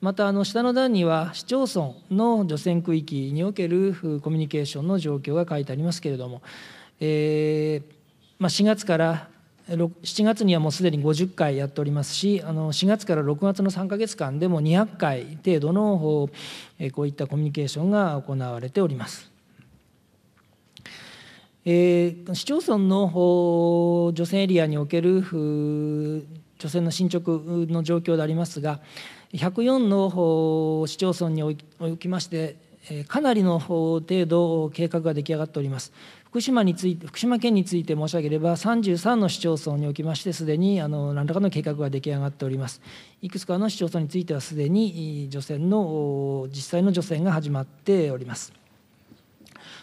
またあの下の段には市町村の除染区域におけるコミュニケーションの状況が書いてありますけれども、えーまあ、4月から7月にはもうすでに50回やっておりますしあの4月から6月の3か月間でも200回程度のこういったコミュニケーションが行われております。えー、市町村の除染エリアにおける除染の進捗の状況でありますが104の市町村におきましてかなりの程度計画が出来上がっております福島について福島県について申し上げれば33の市町村におきましてすでにあの何らかの計画が出来上がっておりますいくつかの市町村についてはすでに除染の実際の除染が始まっております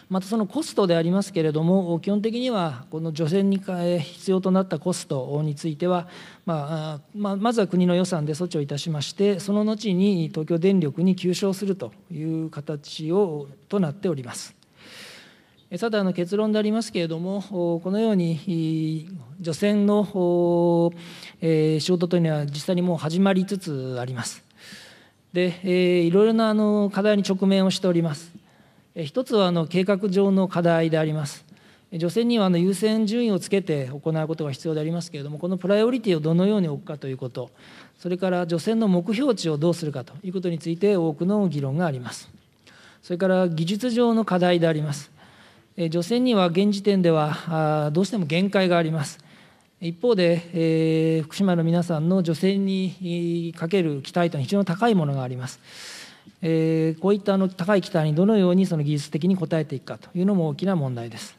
またそのコストでありますけれども基本的にはこの除染に必要となったコストについては、まあ、まずは国の予算で措置をいたしましてその後に東京電力に吸収するという形をとなっております。さてあの結論でありますけれども、このように除染の仕事というのは実際にもう始まりつつあります。で、いろいろなあの課題に直面をしております。一つはあの計画上の課題であります。除染にはあの優先順位をつけて行うことが必要でありますけれどもこのプライオリティをどのように置くかということそれから除染の目標値をどうするかということについて多くの議論がありますそれから技術上の課題であります除染には現時点ではどうしても限界があります一方で、えー、福島の皆さんの女性にかける期待というのは非常に高いものがありますえー、こういったあの高い期待にどのようにその技術的に応えていくかというのも大きな問題です。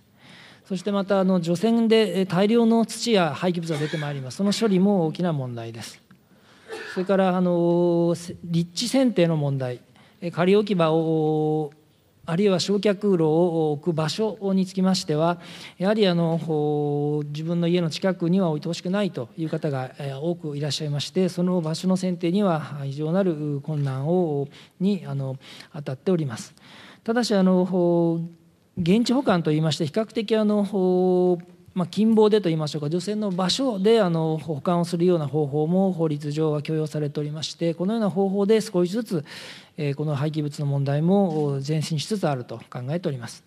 そしてまたあの除染で大量の土や廃棄物が出てまいります。その処理も大きな問題です。それからあの立地選定の問題、仮置き場をあるいは焼却炉を置く場所につきましてはやはりあの自分の家の近くには置いてほしくないという方が多くいらっしゃいましてその場所の選定には異常なる困難をにあの当たっております。ただしあの現地保管といいまして比較的あのまあ、近傍でと言いましょうか女性の場所であの保管をするような方法も法律上は許容されておりましてこのような方法で少しずつ、えこの廃棄物の問題も前進しつつあると考えております。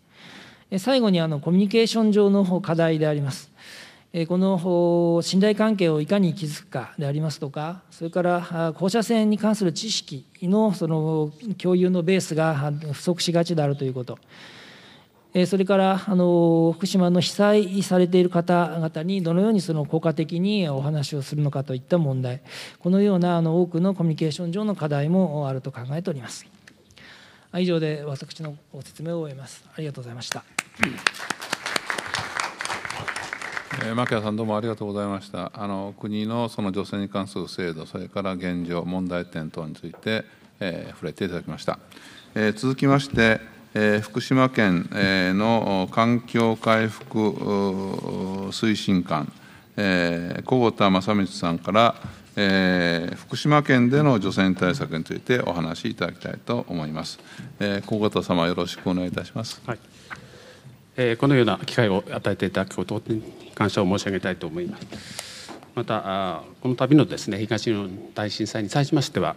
最後にあのコミュニケーション上の課題であります。この信頼関係をいかに築くかでありますとか、それから放射線に関する知識のその共有のベースが不足しがちであるということ。それからあの福島の被災されている方々にどのようにその効果的にお話をするのかといった問題このようなあの多くのコミュニケーション上の課題もあると考えております以上で私のご説明を終えますありがとうございました牧谷さんどうもありがとうございましたあの国のその女性に関する制度それから現状問題点等について、えー、触れていただきました、えー、続きましてえー、福島県、えー、の環境回復推進官、えー、小田正光さんから、えー、福島県での除染対策についてお話しいただきたいと思います。えー、小田様、よろしくお願いいたします。はいえー、このような機会を与えていただくことに感謝を申し上げたいと思います。また、この度のですね東日本大震災に際しましては、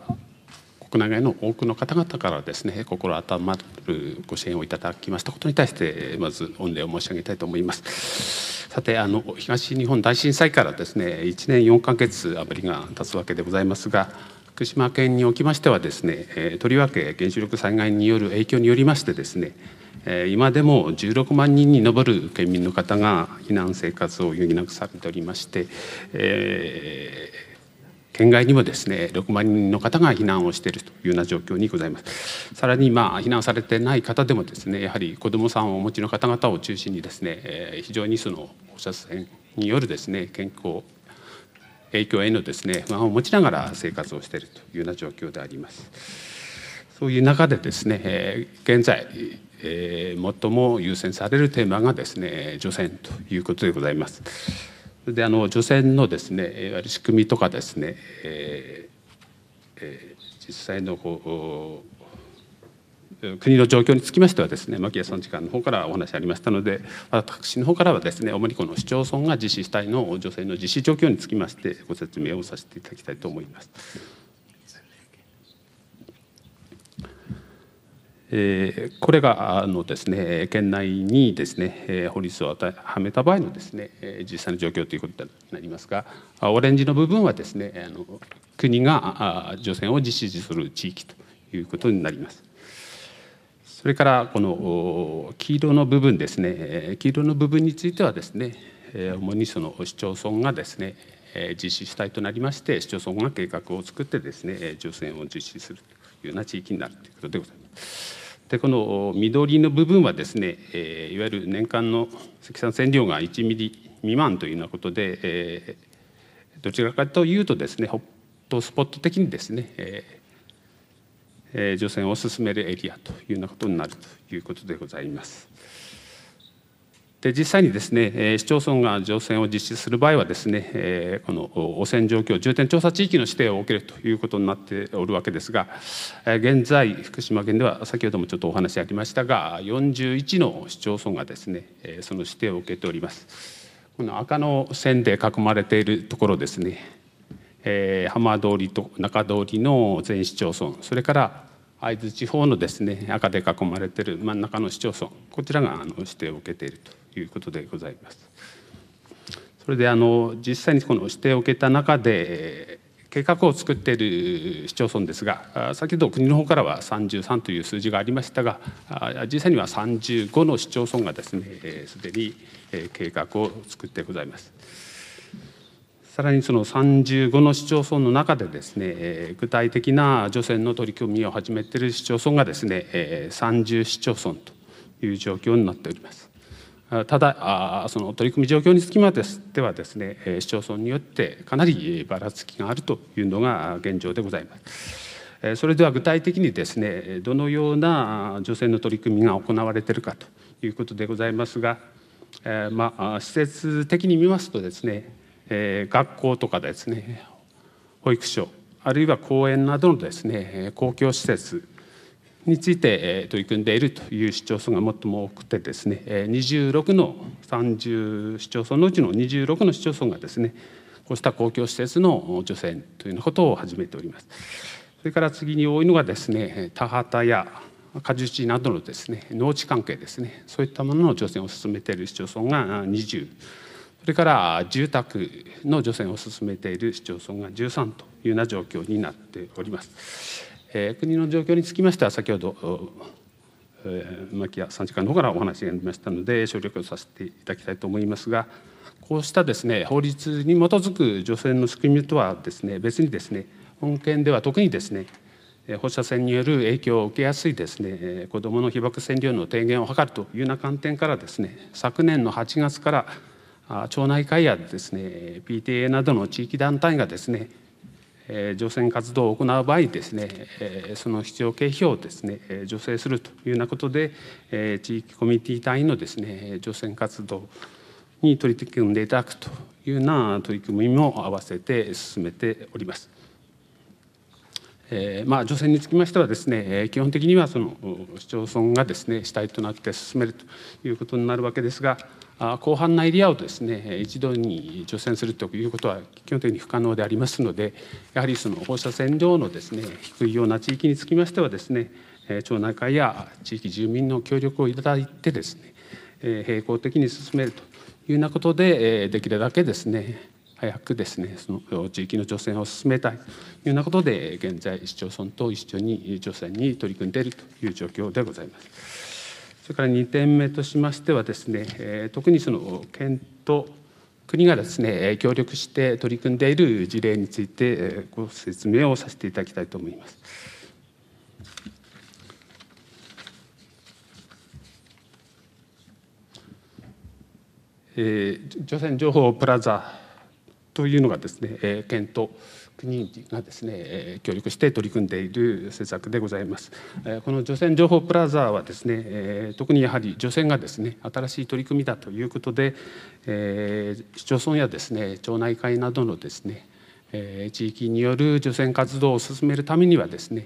国内外の多くの方々からですね心温まるご支援をいただきましたことに対してまず御礼を申し上げたいと思います。さてあの東日本大震災からですね1年4ヶ月あぶりが経つわけでございますが福島県におきましてはですね、えとりわけ原子力災害による影響によりましてですね、え今でも16万人に上る県民の方が避難生活を余儀なくされておりまして、えー県外にもですね6万人の方が避難をしているというような状況にございますさらにまあ避難されてない方でもですねやはり子どもさんをお持ちの方々を中心にですね、え非常にその放射線によるですね健康影響へのですね不安を持ちながら生活をしているというような状況であります。そういう中でですね、え現在、え最も優先されるテーマがですね除染ということでございます。それであの除染のですねる仕組みとかですね、えーえー、実際のこう国の状況につきましてはですね牧野村次官の方からお話ありましたので私の方からはですね主にこの市町村が実施たいの女性の実施状況につきましてご説明をさせていただきたいと思います。えー、これがあのですね県内にですね法律をはめた場合のですね実際の状況ということになりますがオレンジの部分はですねあの国が除染を実施する地域ということになります。それからこの黄色の部分ですね黄色の部分についてはですね主にその市町村がですね実施主体となりまして市町村が計画を作ってですね除染を実施するというような地域になるということでございます。でこの緑の部分はですね、えー、いわゆる年間の積算線量が1ミリ未満というようなことで、えー、どちらかというとですねホットスポット的にですね、えー、除染を進めるエリアというようなことになるということでございます。で実際にですね市町村が除染を実施する場合はですねこの汚染状況重点調査地域の指定を受けるということになっておるわけですが現在福島県では先ほどもちょっとお話ありましたが41の市町村がですねその指定を受けております。この赤の線で囲まれているところですね、え浜通りと中通りの全市町村それから会津地方のですね赤で囲まれてる真ん中の市町村こちらがあの指定を受けているということでございます。それであの実際にこの指定を受けた中で計画を作っている市町村ですが先ほど国の方からは33という数字がありましたが実際には35の市町村がですねすでに計画を作ってございます。さらにその35の市町村の中でですね具体的な除染の取り組みを始めている市町村がですね30市町村という状況になっておりますただその取り組み状況につきましてはですね市町村によってかなりばらつきがあるというのが現状でございますそれでは具体的にですねどのような除染の取り組みが行われているかということでございますがまあ、施設的に見ますとですねえー、学校とかですね保育所あるいは公園などのですね公共施設について取り組んでいるという市町村が最も多くてですね26の30市町村のうちの26の市町村がですねこうした公共施設の除染というようなことを始めております。それから次に多いのがですね田畑や果樹地などのですね農地関係ですねそういったものの除染を進めている市町村が20。それから住宅の除染を進めている市町村が13というような状況になっております。えー、国の状況につきましては先ほど、えー、牧谷参事官の方からお話がありましたので省略をさせていただきたいと思いますがこうしたですね法律に基づく除染の仕組みとはですね別にですね本県では特にですね放射線による影響を受けやすいですね子どもの被爆線量の低減を図るというような観点からですね昨年の8月から町内会やですね PTA などの地域団体がですね除染活動を行う場合ですねその必要経費をですね助成するというようなことで地域コミュニティ単位のですね除染活動に取り組んでいただくというような取り組みも併せて進めております。えーまあ、除染につきましてはですね基本的にはその市町村がですね主体となって進めるということになるわけですが広範なエリアをですね一度に除染するということは基本的に不可能でありますのでやはりその放射線量のですね低いような地域につきましてはですね町内会や地域住民の協力をいただいてですね並行的に進めるというようなことでできるだけですね早くですねその地域の除染を進めたいというようなことで現在市町村と一緒に除染に取り組んでいるという状況でございます。それから2点目としましてはですね特にその県と国がですね協力して取り組んでいる事例についてご説明をさせていただきたいと思います。えー、除染情報プラザというのがですね、えー、県と国がですね、えー、協力して取り組んでいる施策でございます。えー、この除染情報プラザはですね、えー、特にやはり除染がですね新しい取り組みだということで、えー、市町村やですね町内会などのですね、え地域による除染活動を進めるためにはですね